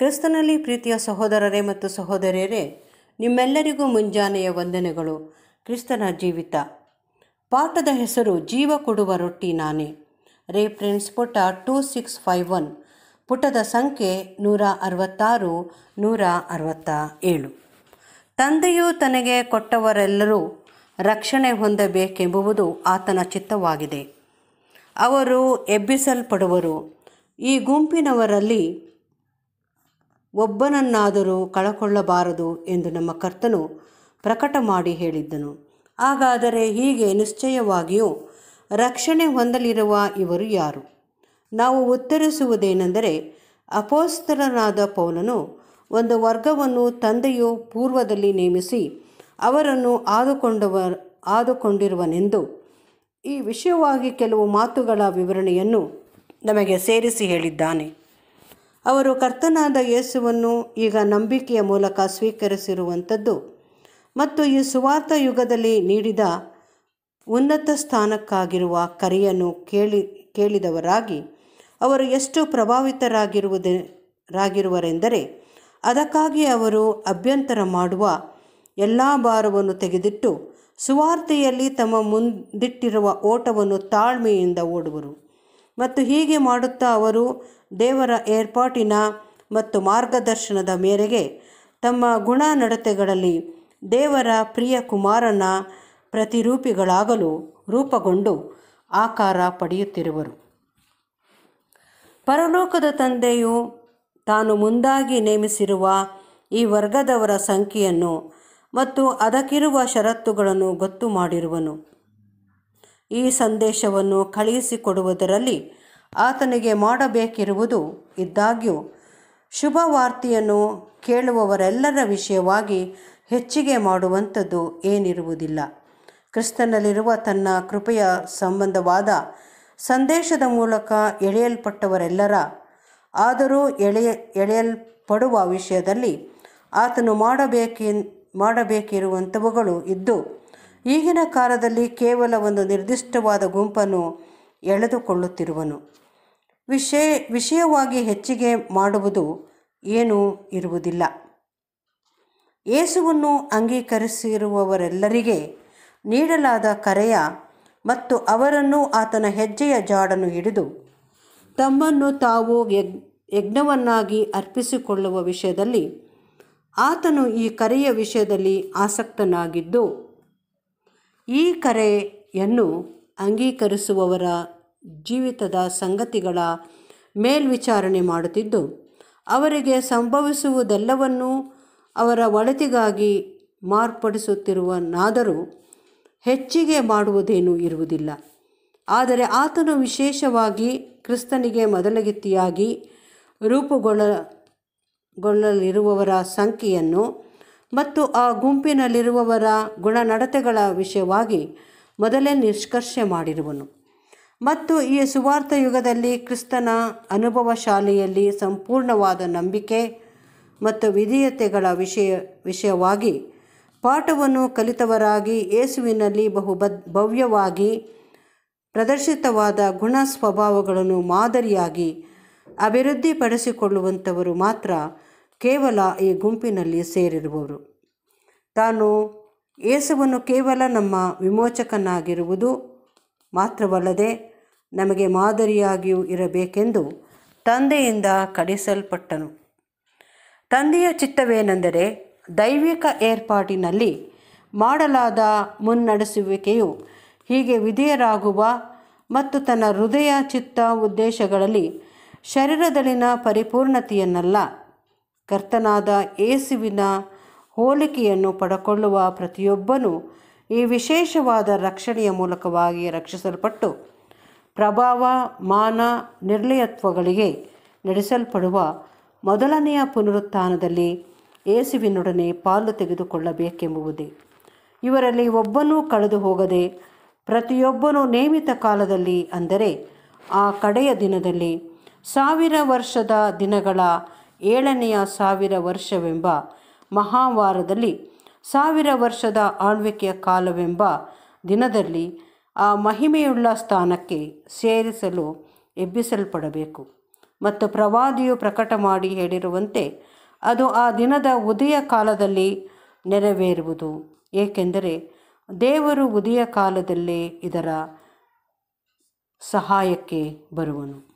ಕ್ರಿಸ್ತನಲ್ಲಿ ಪ್ರೀತಿಯ ಸಹೋದರರೇ ಮತ್ತು ಸಹೋದರಿಯರೇ ನಿಮ್ಮೆಲ್ಲರಿಗೂ ಮುಂಜಾನೆಯ ವಂದನೆಗಳು ಕ್ರಿಸ್ತನ ಜೀವಿತ ಪಾಠದ ಹೆಸರು ಜೀವ ಕೊಡುವ ರೊಟ್ಟಿ ನಾನೇ ರೇಫ್ರೆನ್ಸ್ ಪುಟ ಟೂ ಸಿಕ್ಸ್ ಫೈವ್ ಒನ್ ಪುಟದ ಸಂಖ್ಯೆ ನೂರ ಅರವತ್ತಾರು ನೂರ ಅರವತ್ತ ಏಳು ತಂದೆಯು ತನಗೆ ಕೊಟ್ಟವರೆಲ್ಲರೂ ರಕ್ಷಣೆ ಹೊಂದಬೇಕೆಂಬುವುದು ಆತನ ಚಿತ್ತವಾಗಿದೆ ಅವರು ಎಬ್ಬಿಸಲ್ಪಡುವರು ಈ ಗುಂಪಿನವರಲ್ಲಿ ಒಬ್ಬನನ್ನಾದರೂ ಕಳಕೊಳ್ಳಬಾರದು ಎಂದು ನಮ್ಮ ಕರ್ತನು ಪ್ರಕಟ ಮಾಡಿ ಹೇಳಿದ್ದನು ಹಾಗಾದರೆ ಹೀಗೆ ನಿಶ್ಚಯವಾಗಿಯೂ ರಕ್ಷಣೆ ಹೊಂದಲಿರುವ ಇವರು ಯಾರು ನಾವು ಉತ್ತರಿಸುವುದೇನೆಂದರೆ ಅಪೋಸ್ತರನಾದ ಪೌಲನು ಒಂದು ವರ್ಗವನ್ನು ತಂದೆಯು ಪೂರ್ವದಲ್ಲಿ ನೇಮಿಸಿ ಅವರನ್ನು ಆದುಕೊಂಡವ ಆದುಕೊಂಡಿರುವನೆಂದು ಈ ವಿಷಯವಾಗಿ ಕೆಲವು ಮಾತುಗಳ ವಿವರಣೆಯನ್ನು ನಮಗೆ ಸೇರಿಸಿ ಹೇಳಿದ್ದಾನೆ ಅವರು ಕರ್ತನಾದ ಯೇಸುವನ್ನು ಈಗ ನಂಬಿಕೆಯ ಮೂಲಕ ಸ್ವೀಕರಿಸಿರುವಂಥದ್ದು ಮತ್ತು ಈ ಸುವಾರ್ಥ ಯುಗದಲ್ಲಿ ನೀಡಿದ ಉನ್ನತ ಸ್ಥಾನಕ್ಕಾಗಿರುವ ಕರೆಯನ್ನು ಕೇಳಿ ಕೇಳಿದವರಾಗಿ ಅವರು ಎಷ್ಟು ಪ್ರಭಾವಿತರಾಗಿರುವುದೇ ರಾಗಿರುವರೆಂದರೆ ಅದಕ್ಕಾಗಿ ಅವರು ಅಭ್ಯಂತರ ಮಾಡುವ ಎಲ್ಲ ಭಾರವನ್ನು ತೆಗೆದಿಟ್ಟು ಸುವಾರ್ತೆಯಲ್ಲಿ ತಮ್ಮ ಮುಂದಿಟ್ಟಿರುವ ಓಟವನ್ನು ತಾಳ್ಮೆಯಿಂದ ಓಡುವರು ಮತ್ತು ಹೀಗೆ ಮಾಡುತ್ತಾ ಅವರು ದೇವರ ಏರ್ಪಾಟಿನ ಮತ್ತು ಮಾರ್ಗದರ್ಶನದ ಮೇರೆಗೆ ತಮ್ಮ ಗುಣ ನಡತೆಗಳಲ್ಲಿ ದೇವರ ಪ್ರಿಯ ಕುಮಾರನ ಪ್ರತಿರೂಪಿಗಳಾಗಲು ರೂಪಗೊಂಡು ಆಕಾರ ಪಡೆಯುತ್ತಿರುವರು ಪರಲೋಕದ ತಂದೆಯು ತಾನು ಮುಂದಾಗಿ ನೇಮಿಸಿರುವ ಈ ವರ್ಗದವರ ಸಂಖ್ಯೆಯನ್ನು ಮತ್ತು ಅದಕ್ಕಿರುವ ಷರತ್ತುಗಳನ್ನು ಗೊತ್ತು ಮಾಡಿರುವನು ಈ ಸಂದೇಶವನ್ನು ಕಳುಹಿಸಿಕೊಡುವುದರಲ್ಲಿ ಆತನಿಗೆ ಮಾಡಬೇಕಿರುವುದು ಇದ್ದಾಗ್ಯೂ ವಾರ್ತೆಯನ್ನು ಕೇಳುವವರೆಲ್ಲರ ವಿಷಯವಾಗಿ ಹೆಚ್ಚಿಗೆ ಮಾಡುವಂಥದ್ದು ಏನಿರುವುದಿಲ್ಲ ಕ್ರಿಸ್ತನಲ್ಲಿರುವ ತನ್ನ ಕೃಪೆಯ ಸಂಬಂಧವಾದ ಸಂದೇಶದ ಮೂಲಕ ಎಳೆಯಲ್ಪಟ್ಟವರೆಲ್ಲರ ಆದರೂ ಎಳೆಯ ಎಳೆಯಲ್ಪಡುವ ವಿಷಯದಲ್ಲಿ ಆತನು ಮಾಡಬೇಕಿ ಮಾಡಬೇಕಿರುವಂಥವುಗಳು ಇದ್ದು ಈಗಿನ ಕಾಲದಲ್ಲಿ ಕೇವಲ ಒಂದು ನಿರ್ದಿಷ್ಟವಾದ ಗುಂಪನ್ನು ಎಳೆದುಕೊಳ್ಳುತ್ತಿರುವನು ವಿಷಯ ವಿಷಯವಾಗಿ ಹೆಚ್ಚಿಗೆ ಮಾಡುವುದು ಏನೂ ಇರುವುದಿಲ್ಲ ಏಸುವನ್ನು ಅಂಗೀಕರಿಸಿರುವವರೆಲ್ಲರಿಗೆ ನೀಡಲಾದ ಕರೆಯ ಮತ್ತು ಅವರನ್ನು ಆತನ ಹೆಜ್ಜೆಯ ಜಾಡನ್ನು ಹಿಡಿದು ತಮ್ಮನ್ನು ತಾವು ಯಜ್ಞವನ್ನಾಗಿ ಅರ್ಪಿಸಿಕೊಳ್ಳುವ ವಿಷಯದಲ್ಲಿ ಆತನು ಈ ಕರೆಯ ವಿಷಯದಲ್ಲಿ ಆಸಕ್ತನಾಗಿದ್ದು ಈ ಕರೆಯನ್ನು ಅಂಗೀಕರಿಸುವವರ ಜೀವಿತದ ಸಂಗತಿಗಳ ಮೇಲ್ವಿಚಾರಣೆ ಮಾಡುತ್ತಿದ್ದು ಅವರಿಗೆ ಸಂಭವಿಸುವುದೆಲ್ಲವನ್ನೂ ಅವರ ಒಳತಿಗಾಗಿ ಮಾರ್ಪಡಿಸುತ್ತಿರುವನಾದರೂ ಹೆಚ್ಚಿಗೆ ಮಾಡುವುದೇನೂ ಇರುವುದಿಲ್ಲ ಆದರೆ ಆತನು ವಿಶೇಷವಾಗಿ ಕ್ರಿಸ್ತನಿಗೆ ಮೊದಲಗಿತ್ತಿಯಾಗಿ ರೂಪುಗೊಳ್ಳಗೊಳ್ಳಲಿರುವವರ ಸಂಖ್ಯೆಯನ್ನು ಮತ್ತು ಆ ಗುಂಪಿನಲ್ಲಿರುವವರ ಗುಣನಡತೆಗಳ ವಿಷಯವಾಗಿ ಮೊದಲೇ ನಿಷ್ಕರ್ಷೆ ಮಾಡಿರುವನು ಮತ್ತು ಈ ಸುವಾರ್ಥ ಯುಗದಲ್ಲಿ ಕ್ರಿಸ್ತನ ಅನುಭವ ಶಾಲೆಯಲ್ಲಿ ಸಂಪೂರ್ಣವಾದ ನಂಬಿಕೆ ಮತ್ತು ವಿಧೇಯತೆಗಳ ವಿಷಯ ವಿಷಯವಾಗಿ ಪಾಠವನ್ನು ಕಲಿತವರಾಗಿ ಯೇಸುವಿನಲ್ಲಿ ಬಹುಬದ್ ಭವ್ಯವಾಗಿ ಪ್ರದರ್ಶಿತವಾದ ಗುಣ ಸ್ವಭಾವಗಳನ್ನು ಮಾದರಿಯಾಗಿ ಅಭಿವೃದ್ಧಿಪಡಿಸಿಕೊಳ್ಳುವಂಥವರು ಮಾತ್ರ ಕೇವಲ ಈ ಗುಂಪಿನಲ್ಲಿ ಸೇರಿರುವವರು ತಾನು ಏಸುವನ್ನು ಕೇವಲ ನಮ್ಮ ವಿಮೋಚಕನಾಗಿರುವುದು ಮಾತ್ರವಲ್ಲದೆ ನಮಗೆ ಮಾದರಿಯಾಗಿಯೂ ಇರಬೇಕೆಂದು ತಂದೆಯಿಂದ ಕಡಿಸಲ್ಪಟ್ಟನು ತಂದೆಯ ಚಿತ್ತವೇನೆಂದರೆ ದೈವಿಕ ಏರ್ಪಾಟಿನಲ್ಲಿ ಮಾಡಲಾದ ಮುನ್ನಡೆಸುವಿಕೆಯು ಹೀಗೆ ವಿಧೇಯರಾಗುವ ಮತ್ತು ತನ್ನ ಹೃದಯ ಚಿತ್ತ ಉದ್ದೇಶಗಳಲ್ಲಿ ಶರೀರದಲ್ಲಿನ ಪರಿಪೂರ್ಣತೆಯನ್ನಲ್ಲ ಕರ್ತನಾದ ಏಸುವಿನ ಹೋಲಿಕೆಯನ್ನು ಪಡಕೊಳ್ಳುವ ಪ್ರತಿಯೊಬ್ಬನೂ ಈ ವಿಶೇಷವಾದ ರಕ್ಷಣೆಯ ಮೂಲಕವಾಗಿ ರಕ್ಷಿಸಲ್ಪಟ್ಟು ಪ್ರಭಾವ ಮಾನ ನಿರ್ಲಯತ್ವಗಳಿಗೆ ನಡೆಸಲ್ಪಡುವ ಮೊದಲನೆಯ ಪುನರುತ್ಥಾನದಲ್ಲಿ ಏಸುವಿನೊಡನೆ ಪಾಲು ತೆಗೆದುಕೊಳ್ಳಬೇಕೆಂಬುದೇ ಇವರಲ್ಲಿ ಒಬ್ಬನೂ ಕಳೆದು ಹೋಗದೆ ಪ್ರತಿಯೊಬ್ಬನೂ ನೇಮಿತ ಕಾಲದಲ್ಲಿ ಅಂದರೆ ಆ ಕಡೆಯ ದಿನದಲ್ಲಿ ಸಾವಿರ ವರ್ಷದ ದಿನಗಳ ಏಳನೆಯ ಸಾವಿರ ವರ್ಷವೆಂಬ ಮಹಾವಾರದಲ್ಲಿ ಸಾವಿರ ವರ್ಷದ ಆಳ್ವಿಕೆಯ ಕಾಲವೆಂಬ ದಿನದಲ್ಲಿ ಆ ಮಹಿಮೆಯುಳ್ಳ ಸ್ಥಾನಕ್ಕೆ ಸೇರಿಸಲು ಎಬ್ಬಿಸಲ್ಪಡಬೇಕು ಮತ್ತು ಪ್ರವಾದಿಯು ಪ್ರಕಟ ಮಾಡಿ ಹೇಳಿರುವಂತೆ ಅದು ಆ ದಿನದ ಉದಯ ಕಾಲದಲ್ಲಿ ನೆರವೇರುವುದು ಏಕೆಂದರೆ ದೇವರು ಉದಯ ಕಾಲದಲ್ಲೇ ಇದರ ಸಹಾಯಕ್ಕೆ ಬರುವನು